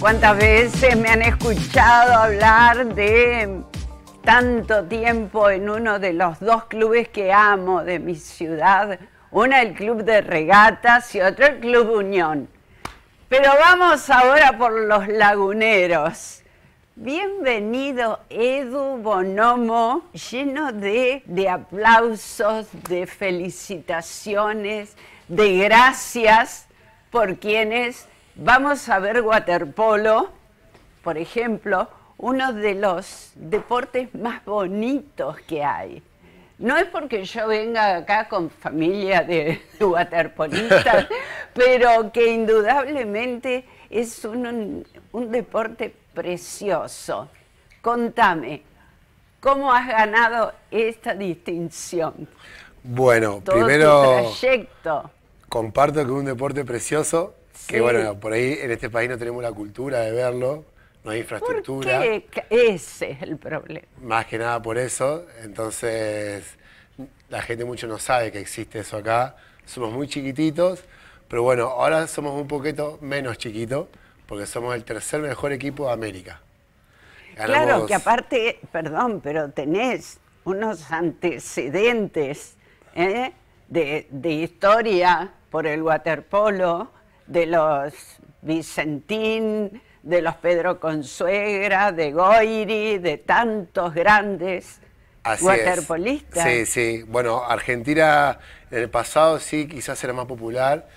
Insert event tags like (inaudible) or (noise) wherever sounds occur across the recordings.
cuántas veces me han escuchado hablar de tanto tiempo en uno de los dos clubes que amo de mi ciudad, uno el Club de Regatas y otro el Club Unión. Pero vamos ahora por los laguneros. Bienvenido Edu Bonomo, lleno de, de aplausos, de felicitaciones, de gracias por quienes Vamos a ver waterpolo, por ejemplo, uno de los deportes más bonitos que hay. No es porque yo venga acá con familia de, waterpolistas, (laughs) pero que indudablemente es un, deporte precioso. Contame, ¿cómo has ganado esta distinción? Bueno, primero... Comparto que es un deporte precioso, que bueno, por ahí en este país no tenemos la cultura de verlo, no hay infraestructura. Ese es el problema. Más que nada por eso. Entonces, la gente mucho no sabe que existe eso acá. Somos muy chiquititos, pero bueno, ahora somos un poquito menos chiquitos, porque somos el tercer mejor equipo de América. Claro, que aparte, perdón, pero tenés unos antecedentes ¿eh? de, de historia por el waterpolo de los Vicentín, de los Pedro Consuegra, de Goiri, de tantos grandes Así waterpolistas. Sí, sí. Bueno, Argentina en el pasado sí quizás era más popular.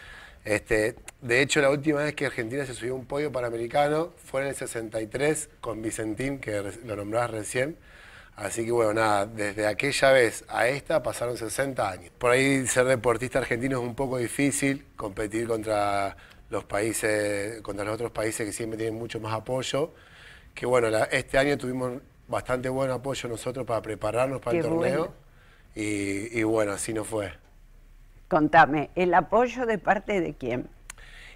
Este, de hecho, la última vez que Argentina se subió a un podio panamericano fue en el 63 con Vicentín, que lo nombrabas recién. Así que bueno, nada, desde aquella vez a esta pasaron 60 años. Por ahí ser deportista argentino es un poco difícil, competir contra los países, contra los otros países que siempre tienen mucho más apoyo. Que bueno, este año tuvimos bastante buen apoyo nosotros para prepararnos para el torneo. Y, bueno, así no fue. Contame, ¿el apoyo de parte de quién?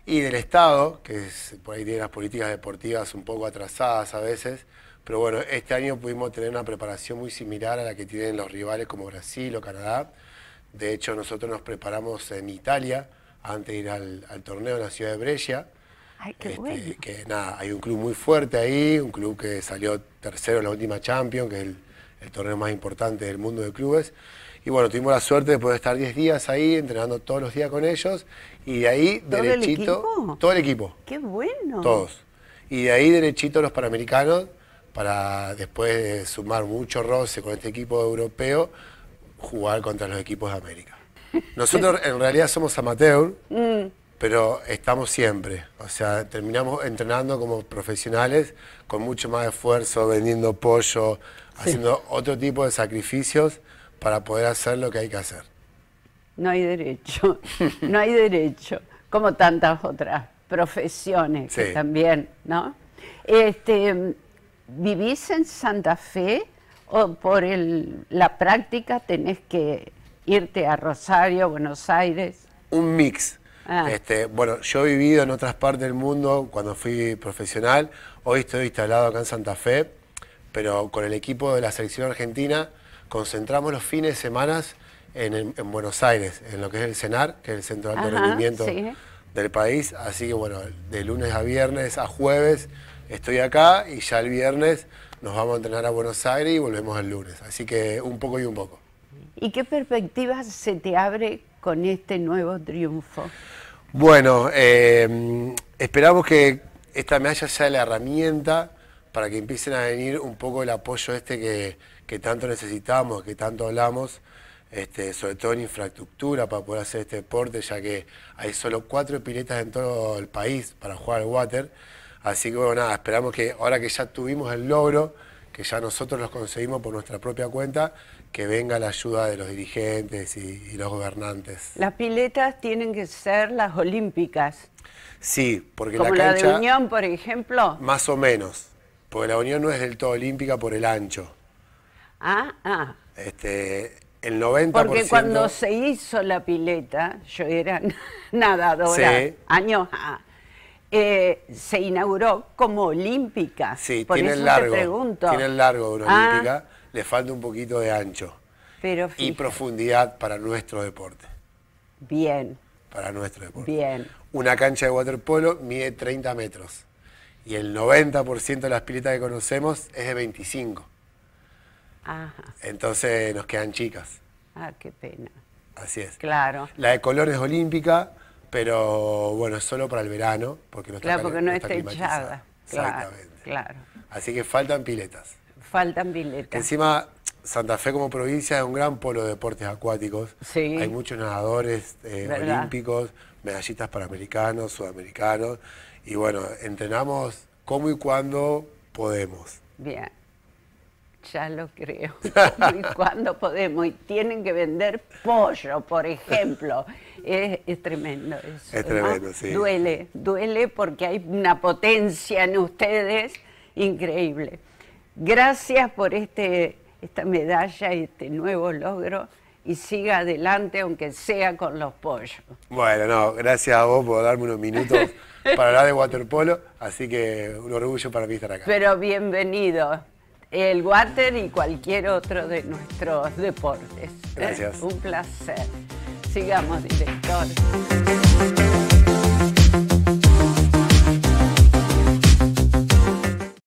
Y del Estado, que por ahí tiene las políticas deportivas un poco atrasadas a veces pero bueno, este año pudimos tener una preparación muy similar a la que tienen los rivales como Brasil o Canadá. De hecho, nosotros nos preparamos en Italia antes de ir al, torneo en la ciudad de Brescia. Ay, qué este, bueno. Que nada, hay un club muy fuerte ahí, un club que salió tercero en la última Champions, que es el, torneo más importante del mundo de clubes. Y bueno, tuvimos la suerte de poder estar 10 días ahí, entrenando todos los días con ellos. Y de ahí, derechito. Todo el equipo. ¡Qué bueno! Todos. Y de ahí, derechito, los panamericanos, para después de sumar mucho roce con este equipo europeo, jugar contra los equipos de América. (laughs) Nosotros en realidad somos amateur, mm. pero estamos siempre. O sea, terminamos entrenando como profesionales con mucho más esfuerzo, vendiendo pollo, haciendo otro tipo de sacrificios para poder hacer lo que hay que hacer. No hay derecho, (laughs) no hay derecho, como tantas otras profesiones que también, ¿no? Este, ¿Vivís en Santa Fe o por el, la práctica tenés que irte a Rosario, Buenos Aires? Un mix. Ah. Este, bueno, yo he vivido en otras partes del mundo cuando fui profesional. Hoy estoy instalado acá en Santa Fe, pero con el equipo de la selección argentina concentramos los fines de semana en, en, Buenos Aires, en lo que es el CENAR, que es el Centro de Alto Rendimiento del país. Así que bueno, de lunes a viernes a jueves estoy acá y ya el viernes nos vamos a entrenar a Buenos Aires y volvemos el lunes. Así que un poco y un poco. ¿Y qué perspectivas se te abre con este nuevo triunfo? Bueno, eh, esperamos que esta medalla sea la herramienta para que empiecen a venir un poco el apoyo este que, que tanto necesitamos, que tanto hablamos. Este, sobre todo en infraestructura para poder hacer este deporte, ya que hay solo cuatro piletas en todo el país para jugar al water. Así que bueno, nada, esperamos que ahora que ya tuvimos el logro, que ya nosotros los conseguimos por nuestra propia cuenta, que venga la ayuda de los dirigentes y, los gobernantes. Las piletas tienen que ser las olímpicas. Sí, porque la cancha... la de Unión, por ejemplo. Más o menos, porque la Unión no es del todo olímpica por el ancho. Ah, ah. Este, porque cuando se hizo la pileta, yo era (laughs) nadadora, años eh, se inauguró como olímpica. Sí, tiene el largo. Te Tiene largo de una ah. olímpica, le falta un poquito de ancho. Pero y profundidad para nuestro deporte. Bien. Para nuestro deporte. Bien. Una cancha de waterpolo mide 30 metros y el 90% de las piletas que conocemos es de 25. Entonces nos quedan chicas. Ah, qué pena. Así es. Claro. La de color es olímpica, pero bueno, es solo para el verano, porque no claro, porque no, está, echada. Exactamente. Claro. Así que faltan piletas. Faltan piletas. Encima, Santa Fe como provincia es un gran polo de deportes acuáticos. Sí. Hay muchos nadadores eh, olímpicos, medallistas americanos, sudamericanos. Y bueno, entrenamos cómo y cuándo podemos. Bien ya lo creo. (laughs) y cuándo podemos? Y tienen que vender pollo, por ejemplo. Es, tremendo eso. Es tremendo, sí. Duele, duele porque hay una potencia en ustedes increíble. Gracias por este, esta medalla este nuevo logro y siga adelante, aunque sea con los pollos. Bueno, no, gracias a vos por darme unos minutos para hablar de waterpolo, así que un orgullo para mí estar acá. Pero bienvenido el water y cualquier otro de nuestros deportes. Gracias. Un placer. Sigamos, director.